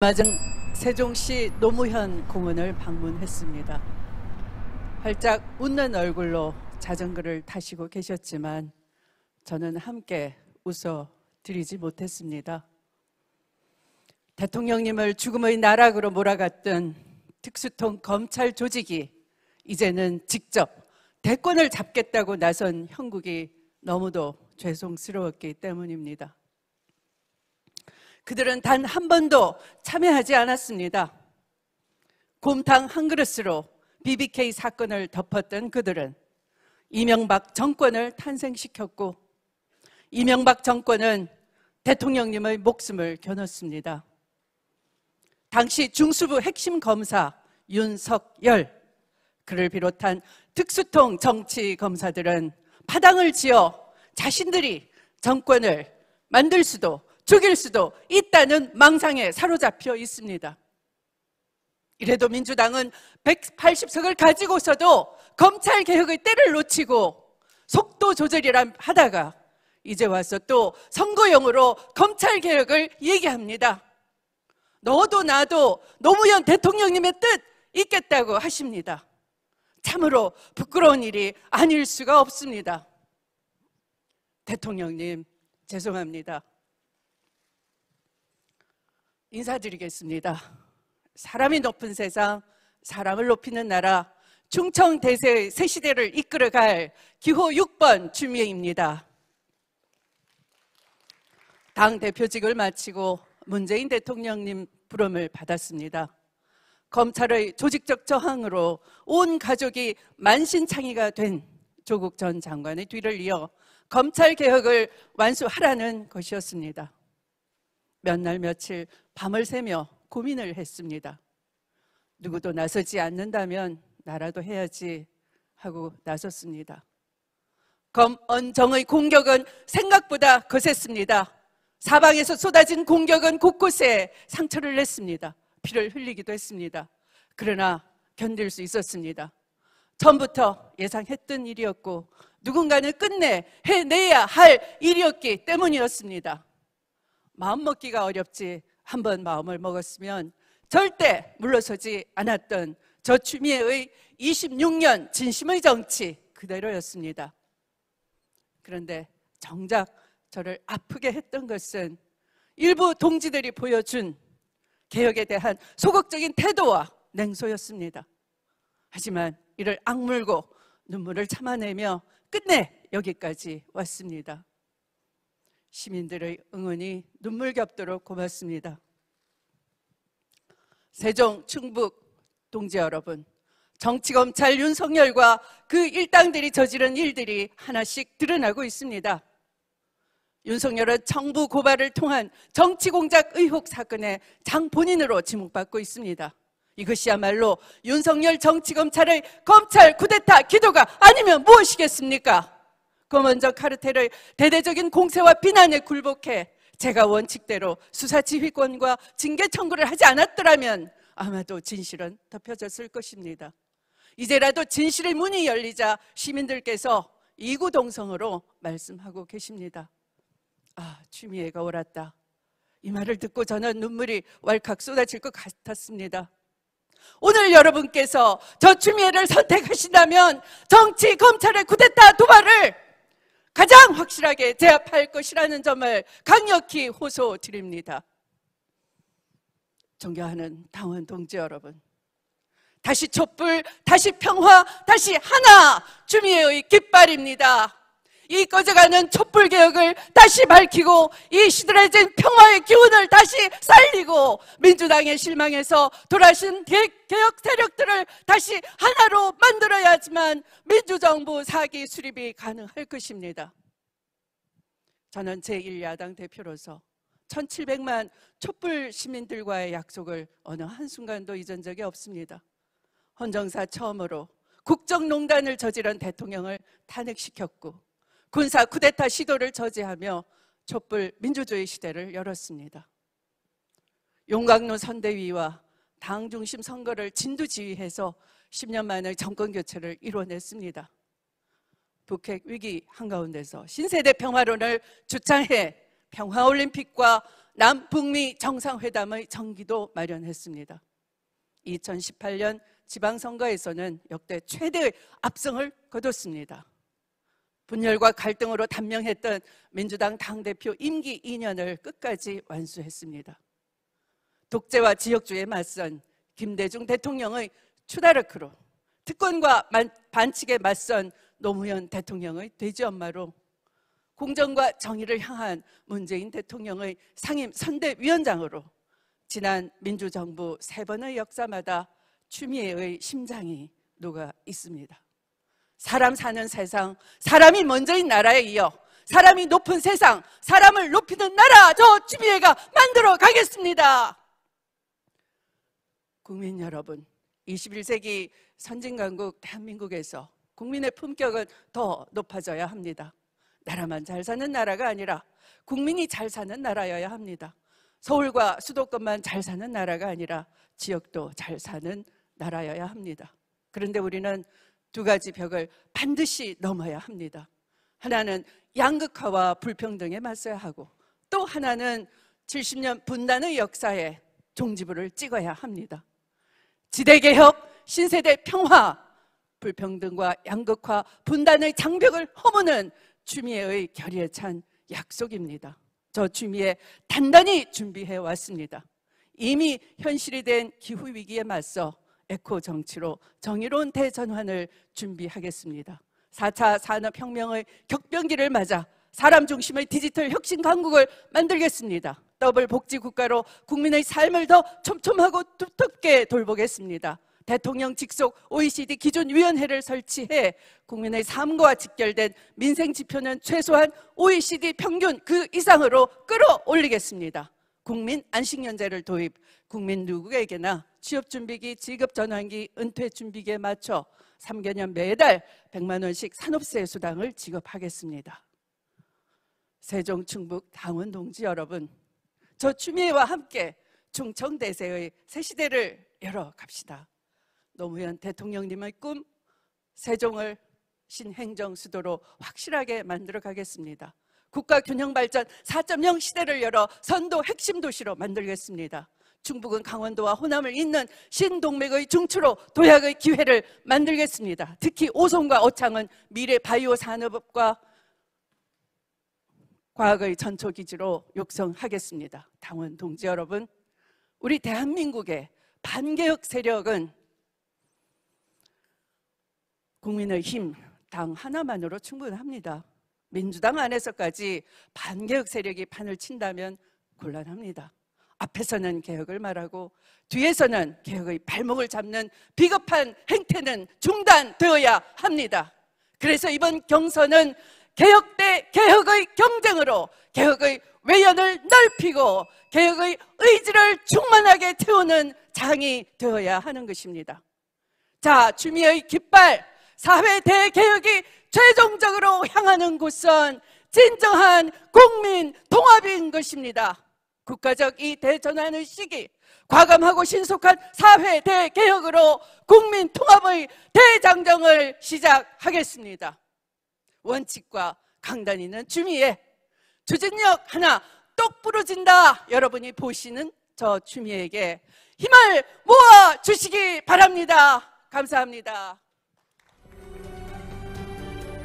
맞은 세종시 노무현 공원을 방문했습니다. 활짝 웃는 얼굴로 자전거를 타시고 계셨지만 저는 함께 웃어 드리지 못했습니다. 대통령님을 죽음의 나락으로 몰아갔던 특수통 검찰 조직이 이제는 직접 대권을 잡겠다고 나선 형국이 너무도 죄송스러웠기 때문입니다. 그들은 단 한 번도 참여하지 않았습니다. 곰탕 한 그릇으로 BBK 사건을 덮었던 그들은 이명박 정권을 탄생시켰고 이명박 정권은 대통령님의 목숨을 겨눴습니다. 당시 중수부 핵심 검사 윤석열 그를 비롯한 특수통 정치 검사들은 파당을 지어 자신들이 정권을 만들 수도 죽일 수도 있다는 망상에 사로잡혀 있습니다. 이래도 민주당은 180석을 가지고서도 검찰 개혁의 때를 놓치고 속도 조절이라 하다가 이제 와서 또 선거용으로 검찰 개혁을 얘기합니다. 너도 나도 노무현 대통령님의 뜻 있겠다고 하십니다. 참으로 부끄러운 일이 아닐 수가 없습니다. 대통령님, 죄송합니다. 인사드리겠습니다. 사람이 높은 세상, 사람을 높이는 나라, 충청 대세 새 시대를 이끌어갈 기호 6번 주미입니다당 대표직을 마치고 문재인 대통령님 부름을 받았습니다. 검찰의 조직적 저항으로 온 가족이 만신창이가 된 조국 전 장관의 뒤를 이어 검찰 개혁을 완수하라는 것이었습니다. 몇날 며칠 밤을 새며 고민을 했습니다. 누구도 나서지 않는다면 나라도 해야지 하고 나섰습니다. 검언정의 공격은 생각보다 거셌습니다. 사방에서 쏟아진 공격은 곳곳에 상처를 냈습니다. 피를 흘리기도 했습니다. 그러나 견딜 수 있었습니다. 전부터 예상했던 일이었고 누군가는 끝내 해내야 할 일이었기 때문이었습니다. 마음 먹기가 어렵지 한번 마음을 먹었으면 절대 물러서지 않았던 저 추미애의 26년 진심의 정치 그대로였습니다. 그런데 정작 저를 아프게 했던 것은 일부 동지들이 보여준 개혁에 대한 소극적인 태도와 냉소였습니다. 하지만 이를 악물고 눈물을 참아내며 끝내 여기까지 왔습니다. 시민들의 응원이 눈물겹도록 고맙습니다. 세종, 충북, 동지 여러분, 정치검찰 윤석열과 그 일당들이 저지른 일들이 하나씩 드러나고 있습니다. 윤석열은 정부 고발을 통한 정치공작 의혹 사건의 장 본인으로 지목받고 있습니다. 이것이야말로 윤석열 정치검찰의 검찰 쿠데타 기도가 아니면 무엇이겠습니까? 그 먼저 카르텔의 대대적인 공세와 비난에 굴복해 제가 원칙대로 수사지휘권과 징계 청구를 하지 않았더라면 아마도 진실은 덮여졌을 것입니다. 이제라도 진실의 문이 열리자 시민들께서 이구동성으로 말씀하고 계십니다. 아, 취미애가 옳았다. 이 말을 듣고 저는 눈물이 왈칵 쏟아질 것 같았습니다. 오늘 여러분께서 저취미애를 선택하신다면 정치, 검찰의 구대타 도발을 확실하게 제압할 것이라는 점을 강력히 호소드립니다. 존경하는 당원 동지 여러분, 다시 촛불, 다시 평화, 다시 하나 주미의 깃발입니다. 이 꺼져가는 촛불 개혁을 다시 밝히고 이 시들해진 평화의 기운을 다시 살리고 민주당의 실망에서 돌아신 개혁 세력들을 다시 하나로 만들어야지만 민주정부 사기 수립이 가능할 것입니다. 저는 제1야당 대표로서 1700만 촛불 시민들과의 약속을 어느 한순간도 잊은 적이 없습니다. 헌정사 처음으로 국정농단을 저지른 대통령을 탄핵시켰고 군사 쿠데타 시도를 저지하며 촛불 민주주의 시대를 열었습니다. 용광로 선대위와 당 중심 선거를 진두지휘해서 10년 만에 정권 교체를 이뤄냈습니다. 북핵 위기 한가운데서 신세대 평화론을 주창해 평화올림픽과 남북미 정상회담의 정기도 마련했습니다. 2018년 지방선거에서는 역대 최대의 압승을 거뒀습니다. 분열과 갈등으로 단명했던 민주당 당대표 임기 2년을 끝까지 완수했습니다. 독재와 지역주의에 맞선 김대중 대통령의 추다르크로 특권과 반칙에 맞선 노무현 대통령의 돼지 엄마로 공정과 정의를 향한 문재인 대통령의 상임 선대위원장으로 지난 민주정부 세 번의 역사마다 추미애의 심장이 녹아 있습니다. 사람 사는 세상, 사람이 먼저인 나라에 이어 사람이 높은 세상, 사람을 높이는 나라, 저 추미애가 만들어 가겠습니다. 국민 여러분, 21세기 선진강국 대한민국에서 국민의 품격은 더 높아져야 합니다. 나라만 잘 사는 나라가 아니라 국민이 잘 사는 나라여야 합니다. 서울과 수도권만 잘 사는 나라가 아니라 지역도 잘 사는 나라여야 합니다. 그런데 우리는 두 가지 벽을 반드시 넘어야 합니다. 하나는 양극화와 불평등에 맞서야 하고 또 하나는 70년 분단의 역사에 종지부를 찍어야 합니다. 지대개혁, 신세대 평화 불평등과 양극화, 분단의 장벽을 허무는 주미의 결의에 찬 약속입니다. 저 주미에 단단히 준비해 왔습니다. 이미 현실이 된 기후 위기에 맞서 에코 정치로 정의로운 대전환을 준비하겠습니다. 4차 산업혁명의 격변기를 맞아 사람 중심의 디지털 혁신 강국을 만들겠습니다. 더블 복지 국가로 국민의 삶을 더 촘촘하고 두텁게 돌보겠습니다. 대통령 직속 OECD 기존위원회를 설치해 국민의 삶과 직결된 민생 지표는 최소한 OECD 평균 그 이상으로 끌어올리겠습니다. 국민 안식년제를 도입, 국민 누구에게나 취업준비기, 직업전환기 은퇴준비기에 맞춰 3개년 매달 100만 원씩 산업세 수당을 지급하겠습니다. 세종 충북 당원 동지 여러분, 저 추미애와 함께 충청대세의 새 시대를 열어 갑시다. 노무현 대통령님의 꿈 세종을 신행정 수도로 확실하게 만들어 가겠습니다. 국가 균형 발전 4.0 시대를 열어 선도 핵심 도시로 만들겠습니다. 중북은 강원도와 호남을 잇는 신동맥의 중추로 도약의 기회를 만들겠습니다. 특히 오송과 어창은 미래 바이오 산업과 과학의 전초 기지로 육성하겠습니다. 당원 동지 여러분, 우리 대한민국의 반개혁 세력은 국민의힘 당 하나만으로 충분합니다. 민주당 안에서까지 반개혁 세력이 판을 친다면 곤란합니다. 앞에서는 개혁을 말하고 뒤에서는 개혁의 발목을 잡는 비겁한 행태는 중단되어야 합니다. 그래서 이번 경선은 개혁 대 개혁의 경쟁으로 개혁의 외연을 넓히고 개혁의 의지를 충만하게 태우는 장이 되어야 하는 것입니다. 자, 주미의 깃발 사회 대개혁이 최종적으로 향하는 곳은 진정한 국민 통합인 것입니다. 국가적 이 대전환의 시기, 과감하고 신속한 사회 대개혁으로 국민 통합의 대장정을 시작하겠습니다. 원칙과 강단이는 주미에 추진력 하나 똑 부러진다. 여러분이 보시는 저 주미에게 힘을 모아 주시기 바랍니다. 감사합니다.